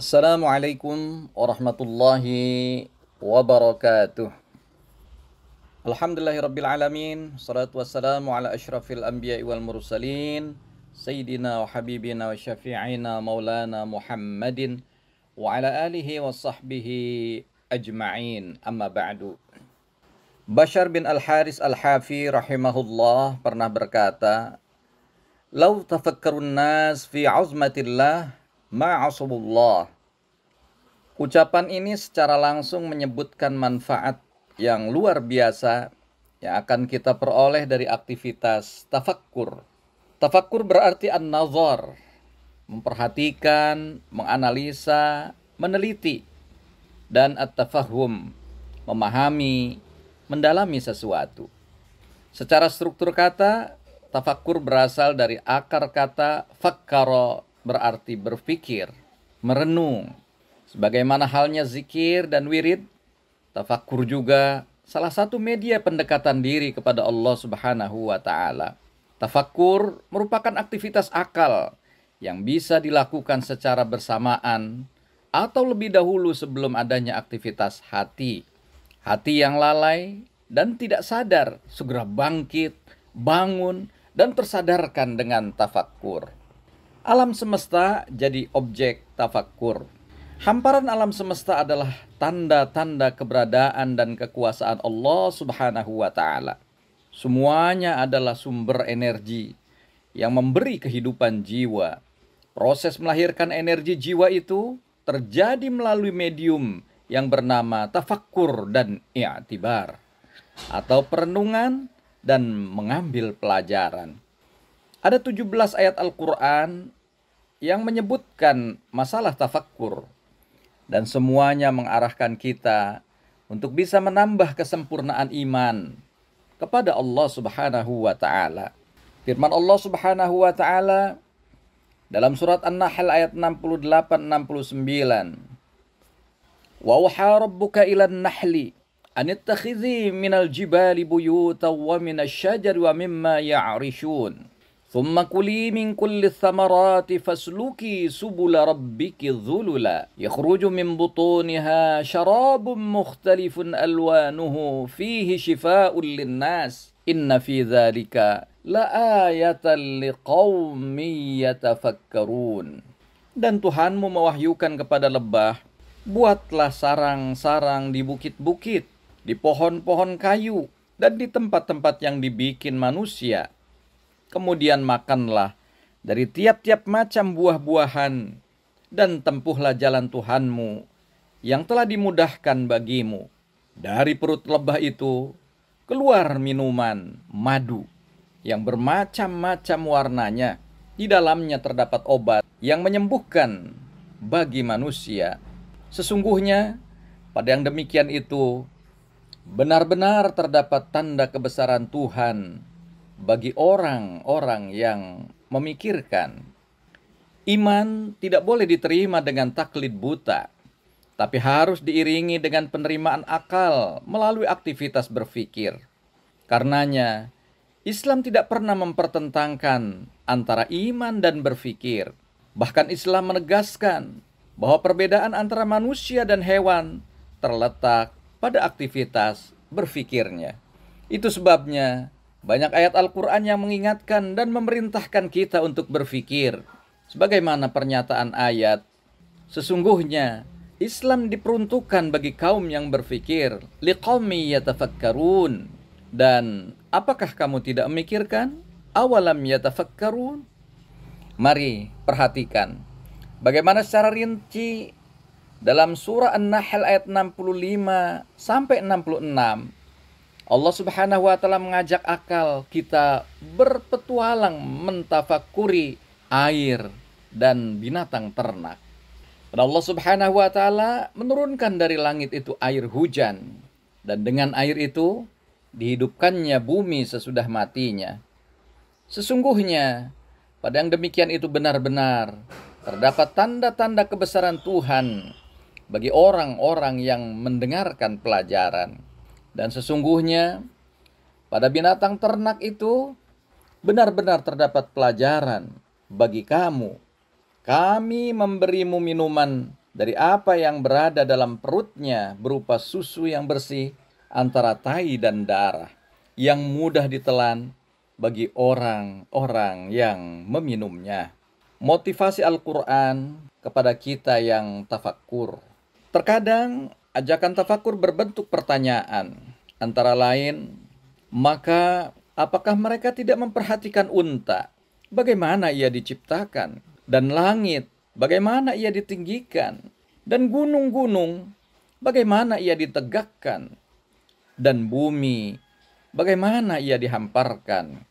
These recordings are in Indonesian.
Assalamualaikum warahmatullahi wabarakatuh Alhamdulillahi rabbil alamin Salatu wassalamu ala ashrafil anbiya wal mursalin Sayyidina wa habibina wa syafi'ina maulana muhammadin Wa ala alihi wa sahbihi ajma'in Amma ba'du Bashar bin Al-Haris Al-Hafi rahimahullah pernah berkata Lau tafakkarun nas fi azmatillah ma'asubullah. Ucapan ini secara langsung menyebutkan manfaat yang luar biasa yang akan kita peroleh dari aktivitas tafakkur. Tafakkur berarti an-nazar, memperhatikan, menganalisa, meneliti, dan at-tafahum, memahami, mendalami sesuatu. Secara struktur kata, tafakkur berasal dari akar kata fakkaro berarti berpikir, merenung. Sebagaimana halnya zikir dan wirid, tafakur juga salah satu media pendekatan diri kepada Allah Subhanahu wa taala. Tafakur merupakan aktivitas akal yang bisa dilakukan secara bersamaan atau lebih dahulu sebelum adanya aktivitas hati. Hati yang lalai dan tidak sadar segera bangkit, bangun, dan tersadarkan dengan tafakur. Alam semesta jadi objek tafakur. Hamparan alam semesta adalah tanda-tanda keberadaan dan kekuasaan Allah Subhanahu wa taala. Semuanya adalah sumber energi yang memberi kehidupan jiwa. Proses melahirkan energi jiwa itu terjadi melalui medium yang bernama tafakur dan i'tibar atau perenungan dan mengambil pelajaran. Ada 17 ayat Al-Quran yang menyebutkan masalah tafakkur. Dan semuanya mengarahkan kita untuk bisa menambah kesempurnaan iman kepada Allah Subhanahu wa taala. Firman Allah Subhanahu wa taala dalam surat An-Nahl ayat 68 69. Wa uha rabbuka ilan nahli anittakhizi minal jibali buyuta wa minasy wa mimma ya'rishun. ثم كلي من كل الثمرات فاسلكي سبل ربك ذللا يخرج من بطونها شراب مختلف ألوانه فيه شفاء للناس إن في ذلك لآية لقوم يتفكرون Dan Tuhanmu mewahyukan kepada lebah, buatlah sarang-sarang di bukit-bukit, di pohon-pohon kayu, dan di tempat-tempat yang dibikin manusia, kemudian makanlah dari tiap-tiap macam buah-buahan, dan tempuhlah jalan Tuhanmu yang telah dimudahkan bagimu. Dari perut lebah itu keluar minuman madu yang bermacam-macam warnanya. Di dalamnya terdapat obat yang menyembuhkan bagi manusia. Sesungguhnya, pada yang demikian itu benar-benar terdapat tanda kebesaran Tuhan bagi orang-orang yang memikirkan iman tidak boleh diterima dengan taklid buta, tapi harus diiringi dengan penerimaan akal melalui aktivitas berpikir. Karenanya, Islam tidak pernah mempertentangkan antara iman dan berpikir. Bahkan Islam menegaskan bahwa perbedaan antara manusia dan hewan terletak pada aktivitas berpikirnya. Itu sebabnya banyak ayat Al-Quran yang mengingatkan dan memerintahkan kita untuk berfikir. Sebagaimana pernyataan ayat, Sesungguhnya, Islam diperuntukkan bagi kaum yang berfikir. Liqawmi yatafakkarun. Dan apakah kamu tidak memikirkan? Awalam yatafakkarun. Mari perhatikan. Bagaimana secara rinci dalam surah An-Nahl ayat 65 sampai 66 Allah Subhanahu wa taala mengajak akal kita berpetualang mentafakuri air dan binatang ternak. Dan Allah Subhanahu wa taala menurunkan dari langit itu air hujan dan dengan air itu dihidupkannya bumi sesudah matinya. Sesungguhnya pada yang demikian itu benar-benar terdapat tanda-tanda kebesaran Tuhan bagi orang-orang yang mendengarkan pelajaran. Dan sesungguhnya pada binatang ternak itu benar-benar terdapat pelajaran bagi kamu. Kami memberimu minuman dari apa yang berada dalam perutnya berupa susu yang bersih antara tai dan darah yang mudah ditelan bagi orang-orang yang meminumnya. Motivasi Al-Quran kepada kita yang tafakkur. Terkadang Ajakan tafakur berbentuk pertanyaan, antara lain, maka apakah mereka tidak memperhatikan unta? Bagaimana ia diciptakan? Dan langit, bagaimana ia ditinggikan? Dan gunung-gunung, bagaimana ia ditegakkan? Dan bumi, bagaimana ia dihamparkan?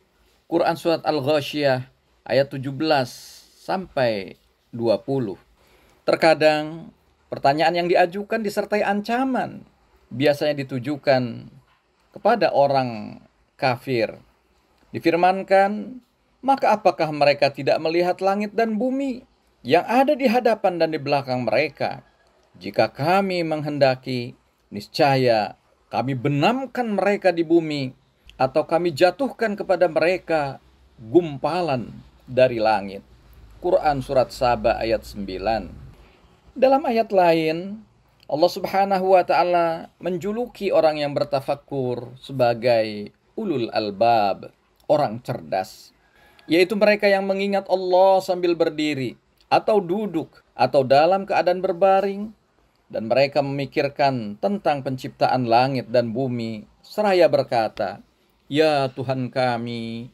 Quran Surat Al-Ghoshiyah ayat 17 sampai 20. Terkadang Pertanyaan yang diajukan disertai ancaman, biasanya ditujukan kepada orang kafir. Difirmankan, maka apakah mereka tidak melihat langit dan bumi yang ada di hadapan dan di belakang mereka? Jika kami menghendaki, niscaya kami benamkan mereka di bumi, atau kami jatuhkan kepada mereka gumpalan dari langit. Quran Surat Sabah ayat 9 dalam ayat lain, Allah Subhanahu wa taala menjuluki orang yang bertafakur sebagai ulul albab, orang cerdas, yaitu mereka yang mengingat Allah sambil berdiri atau duduk atau dalam keadaan berbaring dan mereka memikirkan tentang penciptaan langit dan bumi seraya berkata, "Ya Tuhan kami,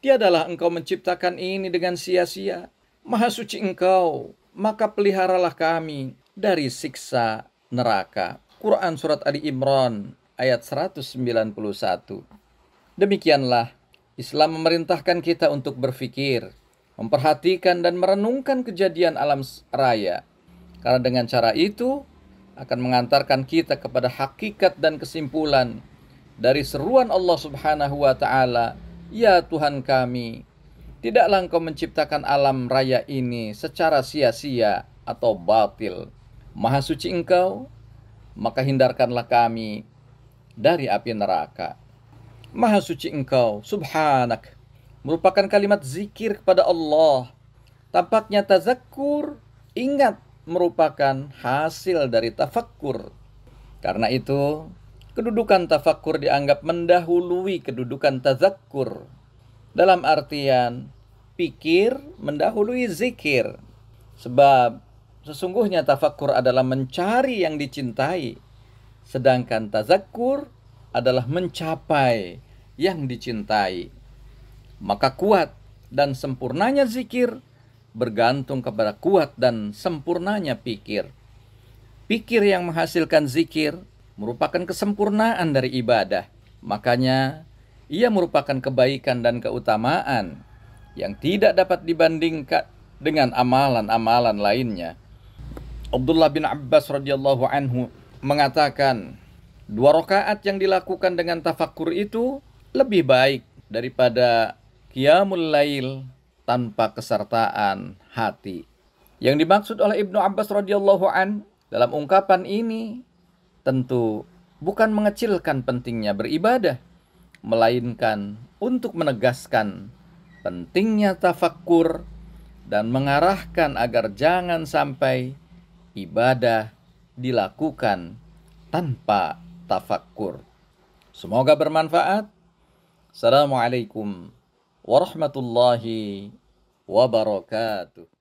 tiadalah Engkau menciptakan ini dengan sia-sia. Maha suci Engkau, maka peliharalah kami dari siksa neraka. Quran Surat Ali Imran ayat 191. Demikianlah, Islam memerintahkan kita untuk berfikir, memperhatikan dan merenungkan kejadian alam raya. Karena dengan cara itu, akan mengantarkan kita kepada hakikat dan kesimpulan dari seruan Allah Subhanahu wa taala, "Ya Tuhan kami, Tidaklah engkau menciptakan alam raya ini secara sia-sia atau batil. Maha suci engkau, maka hindarkanlah kami dari api neraka. Maha suci engkau, subhanak, merupakan kalimat zikir kepada Allah. Tampaknya tazakkur, ingat merupakan hasil dari tafakkur. Karena itu, kedudukan tafakkur dianggap mendahului kedudukan tazakur. Dalam artian pikir mendahului zikir. Sebab sesungguhnya tafakur adalah mencari yang dicintai. Sedangkan tazakur adalah mencapai yang dicintai. Maka kuat dan sempurnanya zikir bergantung kepada kuat dan sempurnanya pikir. Pikir yang menghasilkan zikir merupakan kesempurnaan dari ibadah. Makanya ia merupakan kebaikan dan keutamaan yang tidak dapat dibandingkan dengan amalan-amalan lainnya. Abdullah bin Abbas radhiyallahu anhu mengatakan, dua rakaat yang dilakukan dengan tafakur itu lebih baik daripada qiyamul lail tanpa kesertaan hati. Yang dimaksud oleh Ibnu Abbas radhiyallahu an dalam ungkapan ini tentu bukan mengecilkan pentingnya beribadah, melainkan untuk menegaskan pentingnya tafakkur dan mengarahkan agar jangan sampai ibadah dilakukan tanpa tafakkur. Semoga bermanfaat. Assalamualaikum warahmatullahi wabarakatuh.